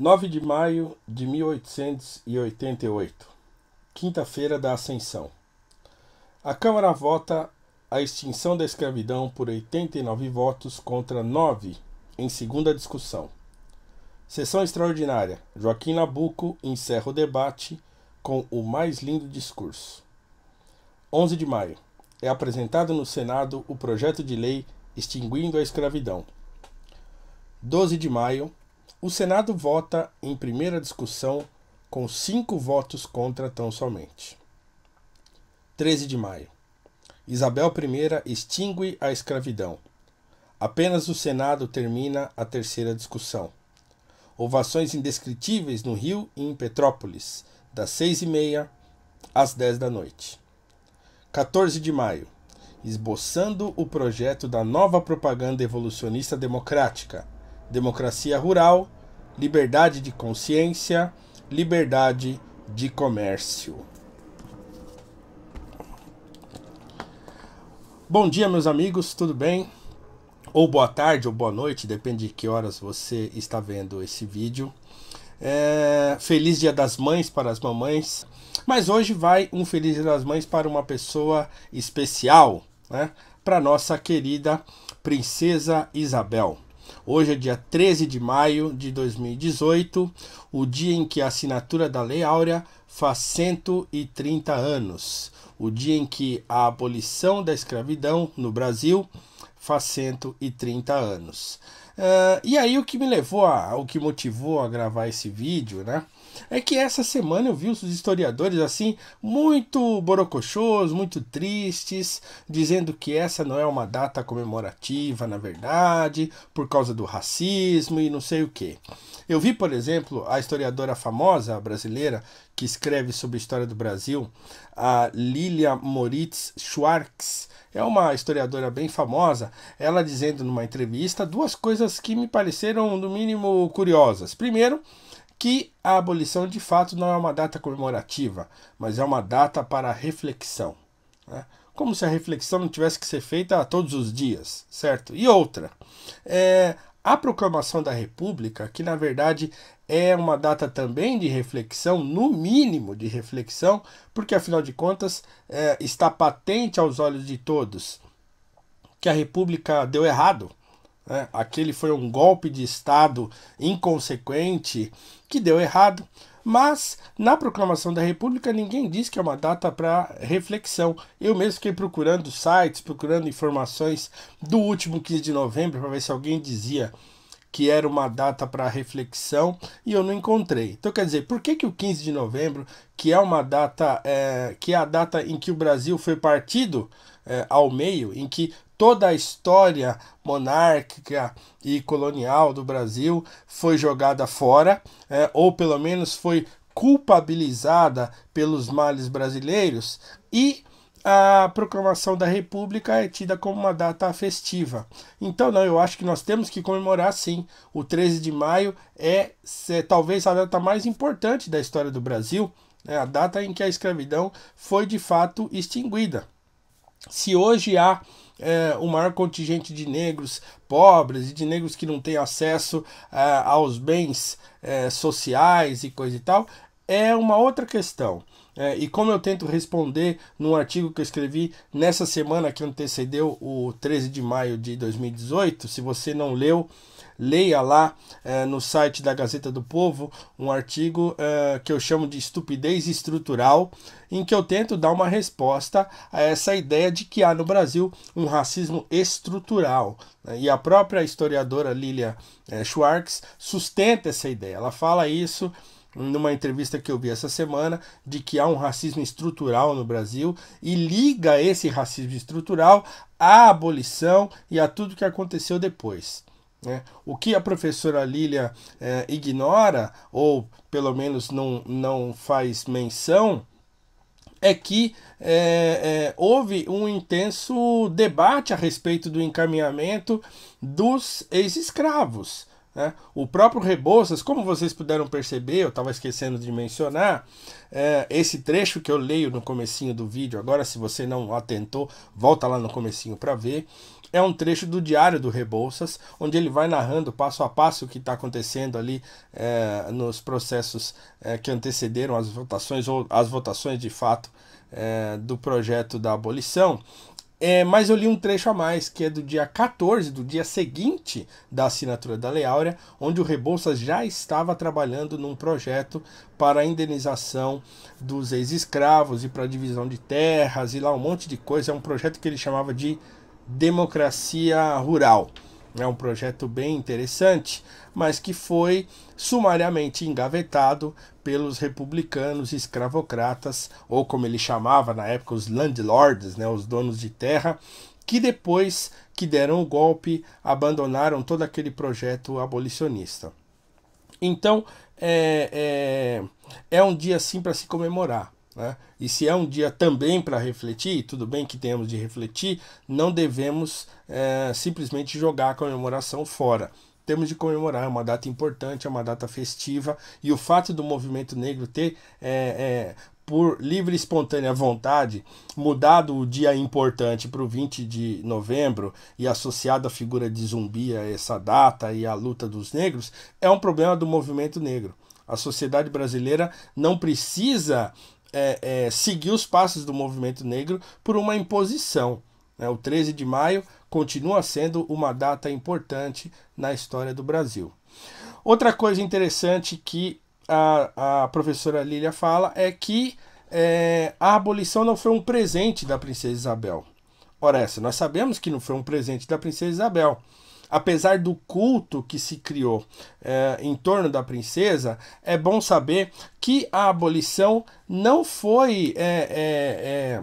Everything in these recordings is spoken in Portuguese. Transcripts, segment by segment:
9 de maio de 1888, quinta-feira da Ascensão. A Câmara vota a extinção da escravidão por 89 votos contra 9 em segunda discussão. Sessão extraordinária. Joaquim Nabuco encerra o debate com o mais lindo discurso. 11 de maio. É apresentado no Senado o projeto de lei extinguindo a escravidão. 12 de maio o Senado vota em primeira discussão com cinco votos contra tão somente. 13 de maio. Isabel I extingue a escravidão. Apenas o Senado termina a terceira discussão. Ovações indescritíveis no Rio e em Petrópolis, das seis e meia às dez da noite. 14 de maio. Esboçando o projeto da nova propaganda evolucionista democrática democracia rural, liberdade de consciência, liberdade de comércio. Bom dia, meus amigos, tudo bem? Ou boa tarde ou boa noite, depende de que horas você está vendo esse vídeo. É... Feliz Dia das Mães para as mamães. Mas hoje vai um Feliz Dia das Mães para uma pessoa especial, né? Para nossa querida Princesa Isabel. Hoje é dia 13 de maio de 2018, o dia em que a assinatura da Lei Áurea faz 130 anos, o dia em que a abolição da escravidão no Brasil faz 130 anos. Uh, e aí o que me levou a, o que motivou a gravar esse vídeo, né? É que essa semana eu vi os historiadores assim muito borocochôs, muito tristes, dizendo que essa não é uma data comemorativa, na verdade, por causa do racismo e não sei o que. Eu vi, por exemplo, a historiadora famosa brasileira que escreve sobre a história do Brasil, a Lilia Moritz Schwartz, é uma historiadora bem famosa, ela dizendo numa entrevista duas coisas que me pareceram, no mínimo, curiosas. Primeiro, que a abolição de fato não é uma data comemorativa, mas é uma data para reflexão. Né? Como se a reflexão não tivesse que ser feita todos os dias, certo? E outra, é, a proclamação da República, que na verdade é uma data também de reflexão, no mínimo de reflexão, porque afinal de contas é, está patente aos olhos de todos que a República deu errado. Né? Aquele foi um golpe de Estado inconsequente que deu errado. Mas na proclamação da República ninguém diz que é uma data para reflexão. Eu mesmo fiquei procurando sites, procurando informações do último 15 de novembro para ver se alguém dizia que era uma data para reflexão, e eu não encontrei. Então, quer dizer, por que, que o 15 de novembro, que é uma data, é, que é a data em que o Brasil foi partido é, ao meio, em que toda a história monárquica e colonial do Brasil foi jogada fora, é, ou pelo menos foi culpabilizada pelos males brasileiros, e a proclamação da República é tida como uma data festiva. Então, não, eu acho que nós temos que comemorar sim. O 13 de maio é, é talvez a data mais importante da história do Brasil, né? a data em que a escravidão foi de fato extinguida. Se hoje há é, o maior contingente de negros pobres e de negros que não têm acesso é, aos bens é, sociais e coisa e tal, é uma outra questão. É, e como eu tento responder num artigo que eu escrevi nessa semana que antecedeu o 13 de maio de 2018, se você não leu, leia lá é, no site da Gazeta do Povo um artigo é, que eu chamo de estupidez estrutural, em que eu tento dar uma resposta a essa ideia de que há no Brasil um racismo estrutural. Né? E a própria historiadora Lilia é, Schwartz sustenta essa ideia. Ela fala isso numa entrevista que eu vi essa semana, de que há um racismo estrutural no Brasil e liga esse racismo estrutural à abolição e a tudo que aconteceu depois. Né? O que a professora Lília eh, ignora, ou pelo menos não, não faz menção, é que é, é, houve um intenso debate a respeito do encaminhamento dos ex-escravos. Né? o próprio Rebouças, como vocês puderam perceber, eu estava esquecendo de mencionar, é, esse trecho que eu leio no comecinho do vídeo, agora se você não atentou, volta lá no comecinho para ver, é um trecho do diário do Rebouças, onde ele vai narrando passo a passo o que está acontecendo ali é, nos processos é, que antecederam as votações, ou as votações de fato é, do projeto da abolição, é, mas eu li um trecho a mais, que é do dia 14, do dia seguinte da assinatura da Lei Áurea, onde o Rebouças já estava trabalhando num projeto para a indenização dos ex-escravos e para a divisão de terras e lá um monte de coisa. É um projeto que ele chamava de Democracia Rural. É um projeto bem interessante, mas que foi sumariamente engavetado pelos republicanos escravocratas, ou como ele chamava na época, os landlords, né, os donos de terra, que depois que deram o golpe abandonaram todo aquele projeto abolicionista. Então é, é, é um dia assim para se comemorar. Né? E se é um dia também para refletir, tudo bem que temos de refletir, não devemos é, simplesmente jogar a comemoração fora. Temos de comemorar, é uma data importante, é uma data festiva, e o fato do movimento negro ter, é, é, por livre e espontânea vontade, mudado o dia importante para o 20 de novembro e associado a figura de zumbi a essa data e a luta dos negros, é um problema do movimento negro. A sociedade brasileira não precisa é, é, seguir os passos do movimento negro por uma imposição. Né? O 13 de maio continua sendo uma data importante na história do Brasil. Outra coisa interessante que a, a professora Lília fala é que é, a abolição não foi um presente da princesa Isabel. Ora, essa, nós sabemos que não foi um presente da princesa Isabel. Apesar do culto que se criou é, em torno da princesa, é bom saber que a abolição não foi. É, é, é,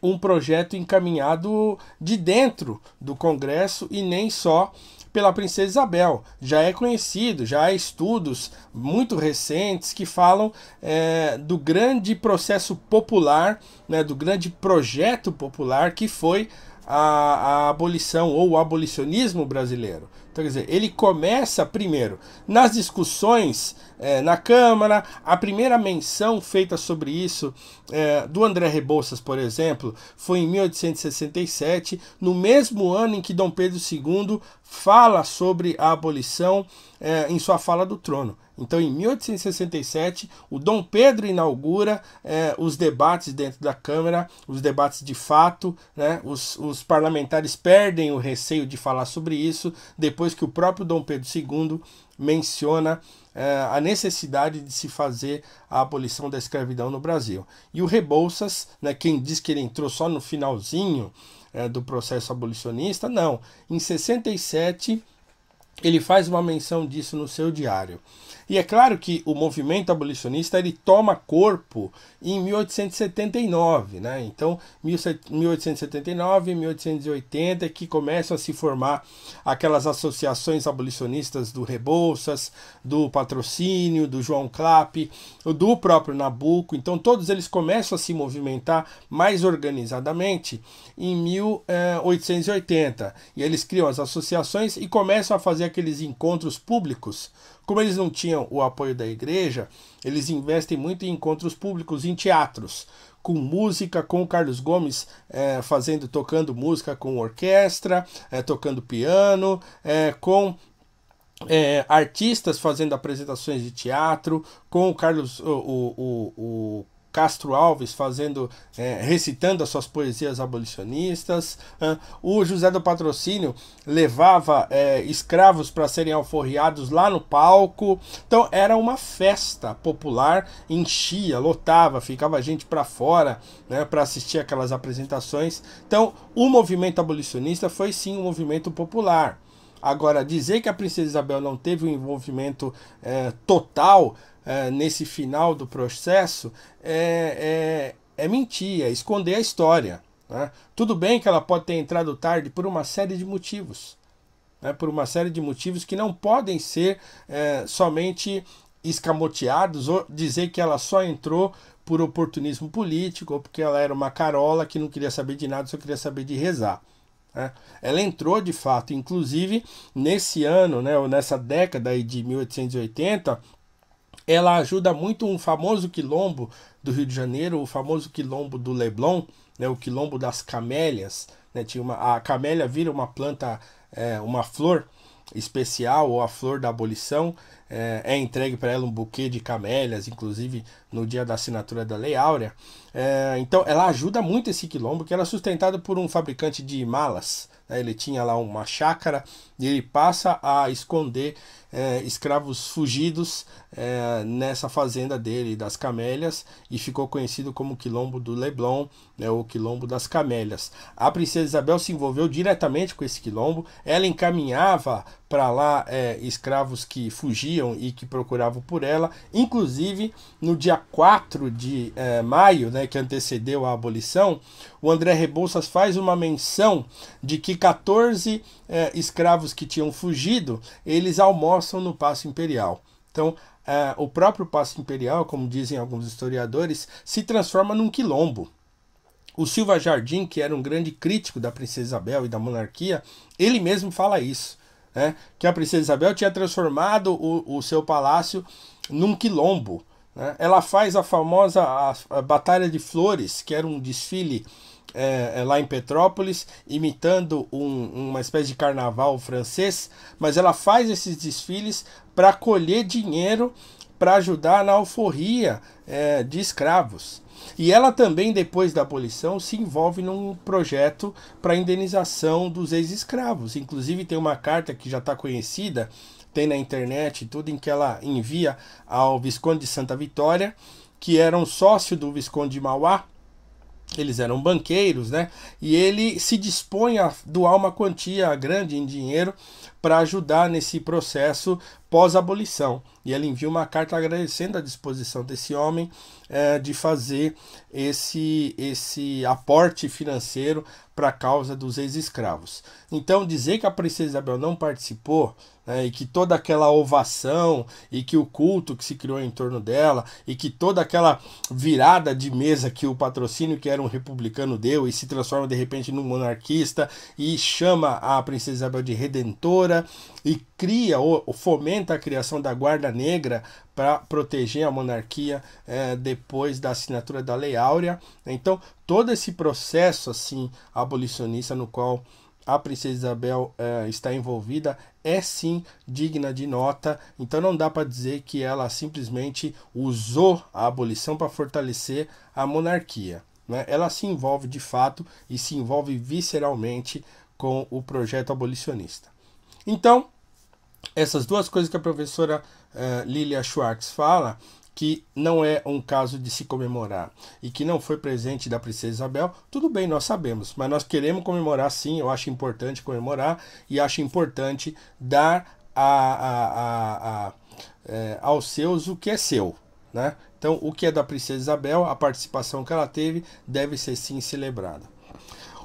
um projeto encaminhado de dentro do Congresso e nem só pela princesa Isabel. Já é conhecido, já há estudos muito recentes que falam é, do grande processo popular, né, do grande projeto popular que foi a, a abolição ou o abolicionismo brasileiro. Então, quer dizer, ele começa primeiro nas discussões é, na Câmara, a primeira menção feita sobre isso é, do André Rebouças, por exemplo, foi em 1867, no mesmo ano em que Dom Pedro II fala sobre a abolição é, em sua fala do trono. Então, em 1867, o Dom Pedro inaugura é, os debates dentro da Câmara, os debates de fato. Né? Os, os, parlamentares perdem o receio de falar sobre isso depois que o próprio Dom Pedro II menciona é, a necessidade de se fazer a abolição da escravidão no Brasil. E o Rebouças, né, quem diz que ele entrou só no finalzinho é, do processo abolicionista, não. Em 67 ele faz uma menção disso no seu diário. E é claro que o movimento abolicionista ele toma corpo em 1879, né? Então, 1879, 1880 é que começam a se formar aquelas associações abolicionistas do Rebouças, do Patrocínio, do João Clapp, do próprio Nabuco. Então, todos eles começam a se movimentar mais organizadamente em 1880. Eh, e eles criam as associações e começam a fazer aqueles encontros públicos como eles não tinham o apoio da igreja, eles investem muito em encontros públicos, em teatros, com música, com o Carlos Gomes é, fazendo, tocando música com orquestra, é, tocando piano, é, com é, artistas fazendo apresentações de teatro, com o Carlos, o, o, o, Castro Alves fazendo, é, recitando as suas poesias abolicionistas. O José do Patrocínio levava é, escravos para serem alforriados lá no palco. Então era uma festa popular, enchia, lotava, ficava gente para fora né, para assistir aquelas apresentações. Então o movimento abolicionista foi sim um movimento popular. Agora, dizer que a princesa Isabel não teve um envolvimento é, total é, nesse final do processo é, é, é mentir, é esconder a história. Né? Tudo bem que ela pode ter entrado tarde por uma série de motivos. Né? Por uma série de motivos que não podem ser é, somente escamoteados ou dizer que ela só entrou por oportunismo político ou porque ela era uma carola que não queria saber de nada, só queria saber de rezar. Né? Ela entrou de fato, inclusive nesse ano, né, ou nessa década de 1880 ela ajuda muito um famoso quilombo do Rio de Janeiro, o famoso quilombo do Leblon, né, o quilombo das camélias. Né, tinha uma, a camélia vira uma planta, é, uma flor especial ou a flor da abolição. É, é entregue para ela um buquê de camélias, inclusive no dia da assinatura da Lei Áurea. É, então ela ajuda muito esse quilombo, que era sustentado por um fabricante de malas. Né, ele tinha lá uma chácara e ele passa a esconder é, escravos fugidos é, nessa fazenda dele, das Camélias, e ficou conhecido como Quilombo do Leblon, né, o Quilombo das Camélias. A princesa Isabel se envolveu diretamente com esse quilombo, ela encaminhava para lá é, escravos que fugiam e que procuravam por ela, inclusive no dia 4 de é, maio, né, que antecedeu a abolição, o André Rebouças faz uma menção de que 14 é, escravos que tinham fugido, eles almoçam alçam no passo imperial. Então, é, o próprio passo imperial, como dizem alguns historiadores, se transforma num quilombo. O Silva Jardim, que era um grande crítico da princesa Isabel e da monarquia, ele mesmo fala isso, né? que a princesa Isabel tinha transformado o, o seu palácio num quilombo. Né? Ela faz a famosa a, a Batalha de Flores, que era um desfile é, é, lá em Petrópolis, imitando um, uma espécie de carnaval francês, mas ela faz esses desfiles para colher dinheiro para ajudar na alforria é, de escravos. E ela também, depois da abolição, se envolve num projeto para indenização dos ex-escravos. Inclusive, tem uma carta que já está conhecida, tem na internet tudo, em que ela envia ao Visconde de Santa Vitória, que era um sócio do Visconde de Mauá, eles eram banqueiros, né? E ele se dispõe a doar uma quantia grande em dinheiro para ajudar nesse processo pós-abolição. E ela envia uma carta agradecendo a disposição desse homem é, de fazer esse, esse aporte financeiro para a causa dos ex-escravos. Então, dizer que a princesa Isabel não participou né, e que toda aquela ovação e que o culto que se criou em torno dela e que toda aquela virada de mesa que o patrocínio que era um republicano deu e se transforma de repente num monarquista e chama a princesa Isabel de redentora e cria ou fomenta a criação da Guarda Negra para proteger a monarquia é, depois da assinatura da Lei Áurea. Então, todo esse processo assim abolicionista no qual a princesa Isabel é, está envolvida é sim digna de nota. Então não dá para dizer que ela simplesmente usou a abolição para fortalecer a monarquia. Né? Ela se envolve de fato e se envolve visceralmente com o projeto abolicionista. Então essas duas coisas que a professora uh, Lilia Schwartz fala, que não é um caso de se comemorar e que não foi presente da princesa Isabel, tudo bem, nós sabemos, mas nós queremos comemorar sim, eu acho importante comemorar e acho importante dar a, a, a, é, eh, aos seus o que é seu. Né? Então, o que é da princesa Isabel, a participação que ela teve, deve ser sim celebrada.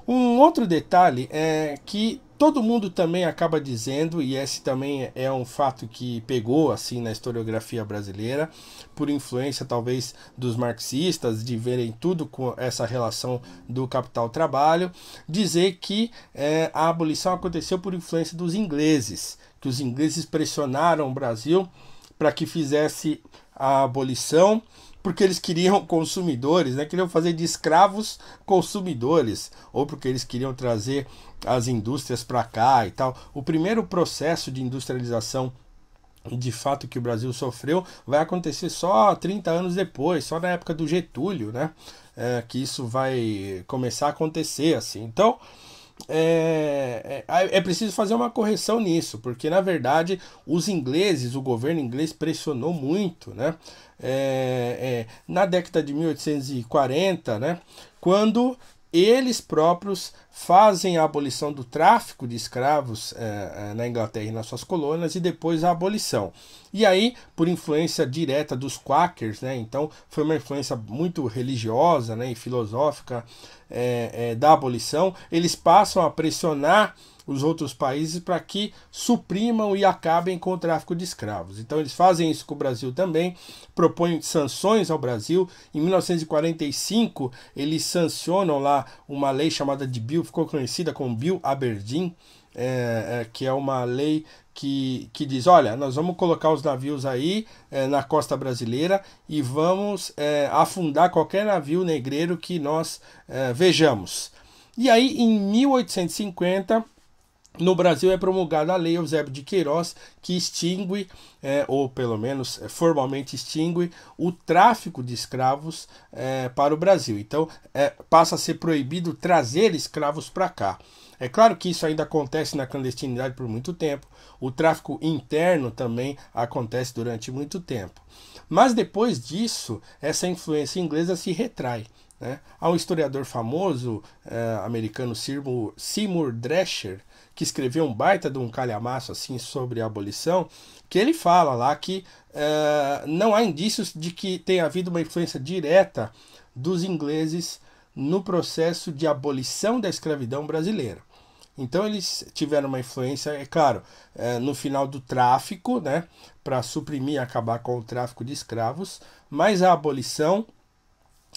Um outro detalhe é que todo mundo também acaba dizendo, e esse também é um fato que pegou assim na historiografia brasileira, por influência talvez dos marxistas, de verem tudo com essa relação do capital-trabalho, dizer que é, a abolição aconteceu por influência dos ingleses, que os ingleses pressionaram o Brasil para que fizesse a abolição porque eles queriam consumidores, né? queriam fazer de escravos consumidores, ou porque eles queriam trazer as indústrias para cá e tal. O primeiro processo de industrialização de fato que o Brasil sofreu vai acontecer só 30 anos depois, só na época do Getúlio, né? É, que isso vai começar a acontecer assim. Então, é, é, é, preciso fazer uma correção nisso, porque na verdade os ingleses, o governo inglês pressionou muito, né? É, é na década de 1840, né? Quando eles próprios fazem a abolição do tráfico de escravos eh, eh, na Inglaterra e nas suas colônias e depois a abolição. E aí, por influência direta dos quakers, né, então foi uma influência muito religiosa né, e filosófica eh, eh, da abolição, eles passam a pressionar os outros países para que suprimam e acabem com o tráfico de escravos. Então eles fazem isso com o Brasil também, propõem sanções ao Brasil. Em 1945 eles sancionam lá uma lei chamada de Bill, ficou conhecida como Bill Aberdeen, é, é, que é uma lei que, que diz: olha, nós vamos colocar os navios aí é, na costa brasileira e vamos é, afundar qualquer navio negreiro que nós é, vejamos. E aí, em 1850, no Brasil é promulgada a Lei Eusébio de Queiroz, que extingue, é, ou pelo menos é, formalmente extingue, o tráfico de escravos é, para o Brasil. Então é, passa a ser proibido trazer escravos para cá. É claro que isso ainda acontece na clandestinidade por muito tempo, o tráfico interno também acontece durante muito tempo. Mas depois disso, essa influência inglesa se retrai. Né? Há um historiador famoso eh, americano, Seymour, Seymour Drescher, que escreveu um baita de um calhamaço assim sobre a abolição, que ele fala lá que eh, não há indícios de que tenha havido uma influência direta dos ingleses no processo de abolição da escravidão brasileira. Então eles tiveram uma influência, é claro, eh, no final do tráfico, né, para suprimir, acabar com o tráfico de escravos, mas a abolição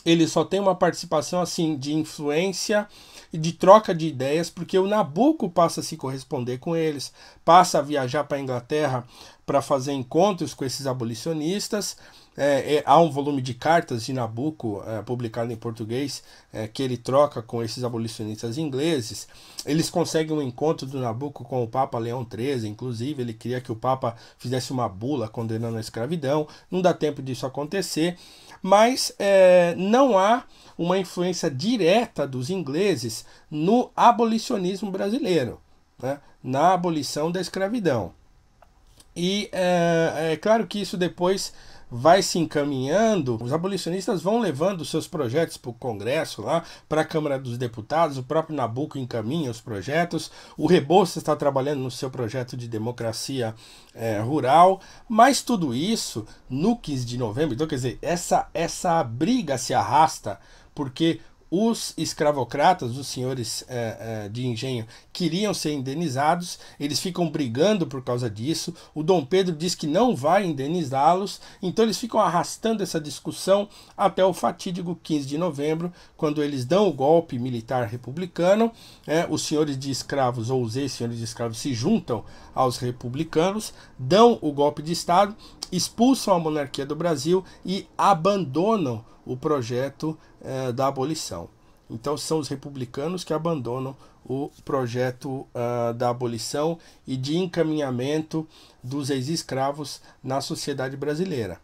ele só tem uma participação assim de influência e de troca de ideias, porque o Nabucco passa a se corresponder com eles, passa a viajar para a Inglaterra para fazer encontros com esses abolicionistas é, é, há um volume de cartas de Nabucco, é, publicado em português, é, que ele troca com esses abolicionistas ingleses. Eles conseguem um encontro do Nabucco com o Papa Leão XIII, inclusive, ele queria que o Papa fizesse uma bula condenando a escravidão. Não dá tempo disso acontecer, mas é, não há uma influência direta dos ingleses no abolicionismo brasileiro, né? na abolição da escravidão. E é, é claro que isso depois vai se encaminhando, os abolicionistas vão levando seus projetos para o Congresso, lá para a Câmara dos Deputados, o próprio Nabucco encaminha os projetos, o Rebouças está trabalhando no seu projeto de democracia é, rural, mas tudo isso no 15 de novembro, então quer dizer, essa, essa briga se arrasta porque os escravocratas, os senhores é, é, de engenho, queriam ser indenizados, eles ficam brigando por causa disso. O Dom Pedro diz que não vai indenizá-los, então eles ficam arrastando essa discussão até o fatídico 15 de novembro, quando eles dão o golpe militar republicano. É, os senhores de escravos, ou os ex-senhores de escravos, se juntam aos republicanos, dão o golpe de Estado, expulsam a monarquia do Brasil e abandonam o projeto eh, da abolição. Então são os republicanos que abandonam o projeto uh, da abolição e de encaminhamento dos ex-escravos na sociedade brasileira.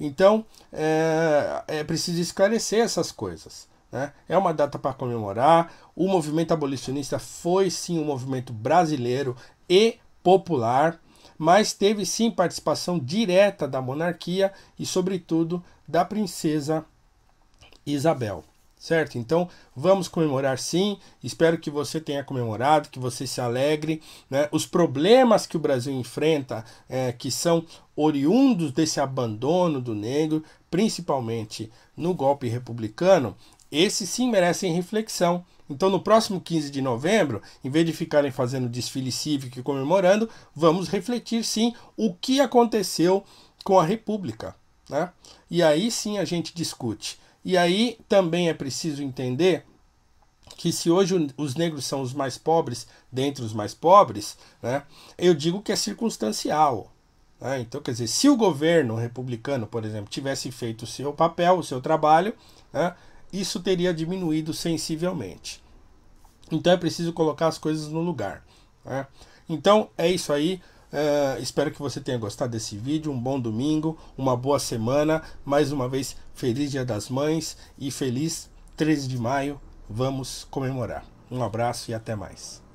Então é, é preciso esclarecer essas coisas. Né? É uma data para comemorar. O movimento abolicionista foi sim um movimento brasileiro e popular, mas teve sim participação direta da monarquia e, sobretudo, da princesa Isabel. Certo? Então vamos comemorar sim. Espero que você tenha comemorado, que você se alegre. Né? Os problemas que o Brasil enfrenta, é, que são oriundos desse abandono do negro, principalmente no golpe republicano, esses sim merecem reflexão. Então, no próximo 15 de novembro, em vez de ficarem fazendo desfile cívico e comemorando, vamos refletir sim o que aconteceu com a República. Né? E aí sim a gente discute e aí também é preciso entender que se hoje os negros são os mais pobres, dentre os mais pobres, né, eu digo que é circunstancial. Né? Então, quer dizer, se o governo republicano, por exemplo, tivesse feito o seu papel, o seu trabalho, né, isso teria diminuído sensivelmente. Então é preciso colocar as coisas no lugar. Né? Então é isso aí. Uh, espero que você tenha gostado desse vídeo. Um bom domingo, uma boa semana. Mais uma vez, Feliz Dia das Mães e feliz 13 de maio. Vamos comemorar. Um abraço e até mais.